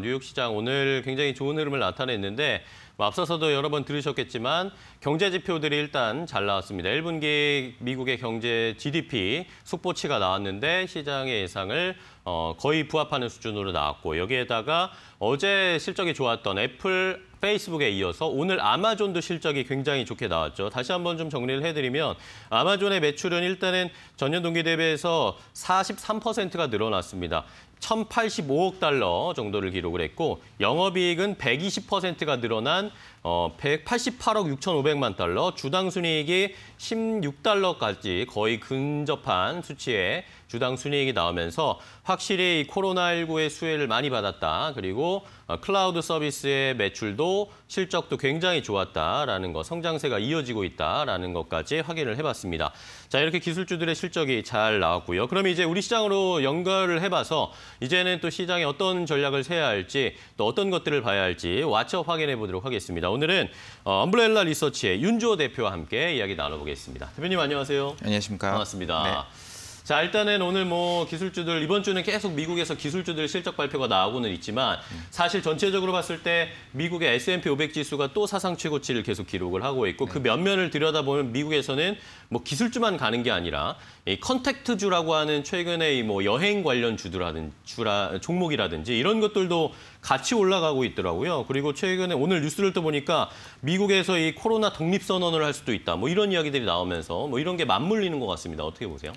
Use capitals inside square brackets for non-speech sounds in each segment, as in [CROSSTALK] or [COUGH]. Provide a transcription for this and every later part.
뉴욕 시장 오늘 굉장히 좋은 흐름을 나타냈는데 뭐 앞서서도 여러 번 들으셨겠지만 경제 지표들이 일단 잘 나왔습니다. 1분기 미국의 경제 GDP 속보치가 나왔는데 시장의 예상을 어, 거의 부합하는 수준으로 나왔고 여기에다가 어제 실적이 좋았던 애플, 페이스북에 이어서 오늘 아마존도 실적이 굉장히 좋게 나왔죠. 다시 한번 좀 정리를 해드리면 아마존의 매출은 일단은 전년 동기 대비해서 43%가 늘어났습니다. 1,085억 달러 정도를 기록을 했고 영업이익은 120%가 늘어난 188억 어, 6,500만 달러, 주당 순이익이 16달러까지 거의 근접한 수치에 주당 순이익이 나오면서 확실히 코로나19의 수혜를 많이 받았다. 그리고 어, 클라우드 서비스의 매출도 실적도 굉장히 좋았다라는 것, 성장세가 이어지고 있다라는 것까지 확인을 해봤습니다. 자, 이렇게 기술주들의 실적이 잘 나왔고요. 그럼 이제 우리 시장으로 연결을 해봐서 이제는 또 시장에 어떤 전략을 세야 할지 또 어떤 것들을 봐야 할지 와쳐 확인해 보도록 하겠습니다. 오늘은 어, 엄블렐라 리서치의 윤주호 대표와 함께 이야기 나눠보겠습니다. 대표님 안녕하세요. 안녕하십니까. 반갑습니다. 네. 자, 일단은 오늘 뭐 기술주들 이번 주는 계속 미국에서 기술주들 실적 발표가 나오고는 있지만 사실 전체적으로 봤을 때 미국의 S&P 500 지수가 또 사상 최고치를 계속 기록을 하고 있고 그 네. 그 면면을 들여다보면 미국에서는 뭐 기술주만 가는 게 아니라 이 컨택트주라고 하는 최근에 이 뭐 여행 관련 주들하든 주라 종목이라든지 이런 것들도 같이 올라가고 있더라고요. 그리고 최근에 오늘 뉴스를 또 보니까 미국에서 이 코로나 독립 선언을 할 수도 있다. 뭐 이런 이야기들이 나오면서 뭐 이런 게 맞물리는 것 같습니다. 어떻게 보세요?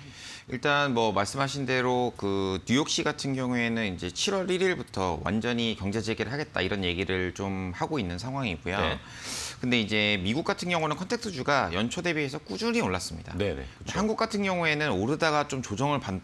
일단 뭐 말씀하신 대로 그 뉴욕시 같은 경우에는 이제 7월 1일부터 완전히 경제 재개를 하겠다 이런 얘기를 좀 하고 있는 상황이고요. 네. 근데 이제 미국 같은 경우는 컨택트 주가 연초 대비해서 꾸준히 올랐습니다. 네, 네, 그렇죠. 한국 같은 경우에는 오르다가 좀 조정을 받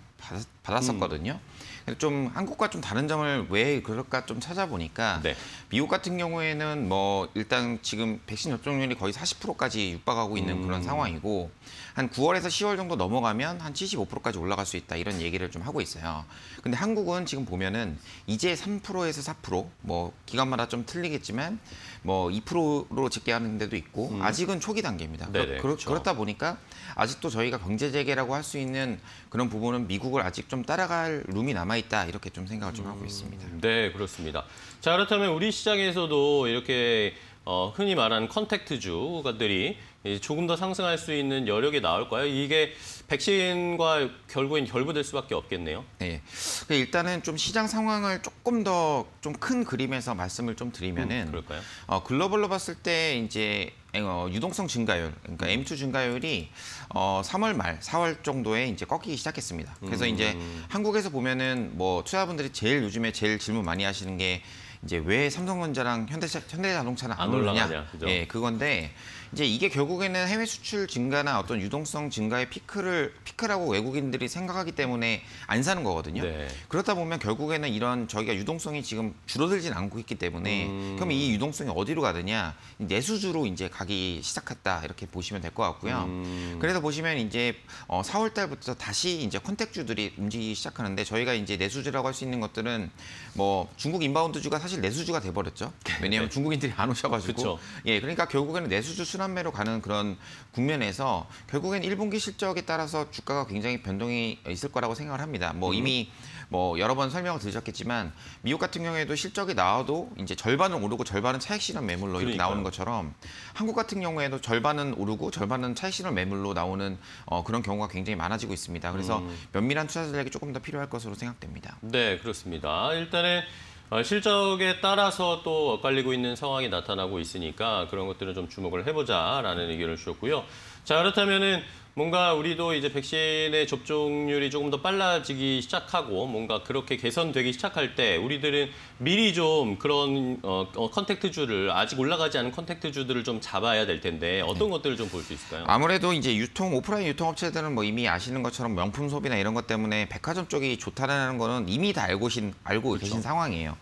받았, 었거든요 음. 근데 좀 한국과 좀 다른 점을 왜 그럴까 좀 찾아보니까 네. 미국 같은 경우에는 뭐 일단 지금 백신 접종률이 거의 40%까지 육박하고 있는 음. 그런 상황이고 한 9월에서 10월 정도 넘어가면 한 75%까지 올라갈 수 있다 이런 얘기를 좀 하고 있어요. 근데 한국은 지금 보면은 이제 3%에서 4%뭐 기간마다 좀 틀리겠지만 뭐 2%로 집계하는 데도 있고 음. 아직은 초기 단계입니다. 네네, 그렇, 그렇죠. 그렇다 보니까 아직도 저희가 경제 재개라고 할 수 있는 그런 부분은 미국 미국을 아직 좀 따라갈 룸이 남아있다 이렇게 좀 생각을 좀 하고 있습니다. 음, 네, 그렇습니다. 자, 그렇다면 우리 시장에서도 이렇게 어, 흔히 말하는 컨택트주들이 가 조금 더 상승할 수 있는 여력이 나올까요? 이게 백신과 결국엔 결부될 수밖에 없겠네요. 네. 그 일단은 좀 시장 상황을 조금 더 좀 큰 그림에서 말씀을 좀 드리면은 음, 그럴까요? 어, 글로벌로 봤을 때 이제 어, 유동성 증가율, 그러니까 M2 증가율이 어, 3월 말, 4월 정도에 이제 꺾이기 시작했습니다. 그래서 음. 이제 한국에서 보면은 뭐 투자분들이 제일 요즘에 제일 질문 많이 하시는 게 이제 왜 삼성전자랑 현대 현대자동차는 안, 안 올라가냐? 예, 그건데 이제 이게 결국에는 해외 수출 증가나 어떤 유동성 증가의 피크를 피크라고 외국인들이 생각하기 때문에 안 사는 거거든요. 네. 그렇다 보면 결국에는 이런 저희가 유동성이 지금 줄어들진 않고 있기 때문에 음... 그럼 이 유동성이 어디로 가느냐 내수주로 이제 가기 시작했다 이렇게 보시면 될 것 같고요. 음... 그래서 보시면 이제 어, 4월 달부터 다시 이제 컨택주들이 움직이기 시작하는데 저희가 이제 내수주라고 할 수 있는 것들은 뭐 중국 인바운드주가 사실 내수주가 돼버렸죠. [LAUGHS] 네. 왜냐하면 중국인들이 안 오셔가지고 그쵸. 예 그러니까 결국에는 내수주 수 순환매로 가는 그런 국면에서 결국엔 1분기 실적에 따라서 주가가 굉장히 변동이 있을 거라고 생각을 합니다. 뭐 이미 뭐 여러 번 설명을 들으셨겠지만 미국 같은 경우에도 실적이 나와도 이제 절반은 오르고 절반은 차익 실현 매물로 이렇게 그러니까요. 나오는 것처럼 한국 같은 경우에도 절반은 오르고 절반은 차익 실현 매물로 나오는 어, 그런 경우가 굉장히 많아지고 있습니다. 그래서 음. 면밀한 투자 전략이 조금 더 필요할 것으로 생각됩니다. 네, 그렇습니다. 일단은 어, 실적에 따라서 또 엇갈리고 있는 상황이 나타나고 있으니까 그런 것들은 좀 주목을 해보자라는 의견을 주셨고요. 자 그렇다면은 뭔가 우리도 이제 백신의 접종률이 조금 더 빨라지기 시작하고 뭔가 그렇게 개선되기 시작할 때 우리들은 미리 좀 그런 어, 어 컨택트주를 아직 올라가지 않은 컨택트주들을 좀 잡아야 될 텐데 어떤 네. 것들을 좀 볼 수 있을까요? 아무래도 이제 유통 오프라인 유통업체들은 뭐 이미 아시는 것처럼 명품 소비나 이런 것 때문에 백화점 쪽이 좋다는 라 거는 이미 다 알고, 신, 그렇죠. 알고 계신 그렇죠. 상황이에요.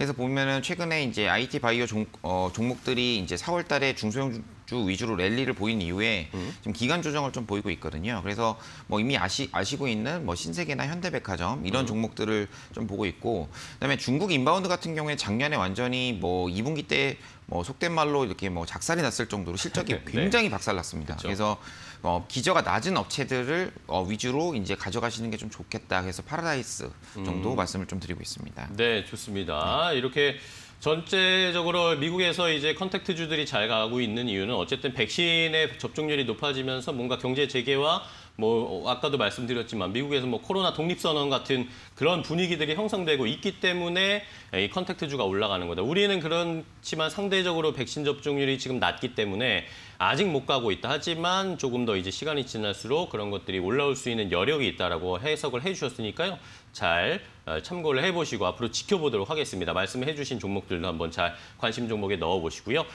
그래서 보면은 최근에 이제 IT 바이오 종, 어, 종목들이 이제 4월 달에 중소형 주 위주로 랠리를 보인 이후에 음. 지금 기간 조정을 좀 보이고 있거든요. 그래서 뭐 이미 아시, 아시고 있는 뭐 신세계나 현대백화점 이런 음. 종목들을 좀 보고 있고 그다음에 중국 인바운드 같은 경우에 작년에 완전히 뭐 2분기 때 뭐 속된 말로 이렇게 뭐 작살이 났을 정도로 실적이 [LAUGHS] 네, 굉장히 박살났습니다. 그렇죠. 그래서 어, 기저가 낮은 업체들을 어, 위주로 이제 가져가시는 게 좀 좋겠다. 그래서 파라다이스 정도 음. 말씀을 좀 드리고 있습니다. 네, 좋습니다. 네. 이렇게 전체적으로 미국에서 이제 컨택트주들이 잘 가고 있는 이유는 어쨌든 백신의 접종률이 높아지면서 뭔가 경제 재개와 뭐 어, 아까도 말씀드렸지만 미국에서 뭐 코로나 독립선언 같은 그런 분위기들이 형성되고 있기 때문에 이 컨택트주가 올라가는 거다. 우리는 그렇지만 상대적으로 백신 접종률이 지금 낮기 때문에 아직 못 가고 있다. 하지만 조금 더 이제 시간이 지날수록 그런 것들이 올라올 수 있는 여력이 있다라고 해석을 해주셨으니까요. 잘 어, 참고를 해보시고 앞으로 지켜보도록 하겠습니다. 말씀해주신 종목들도 한번 잘 관심 종목에 넣어보시고요.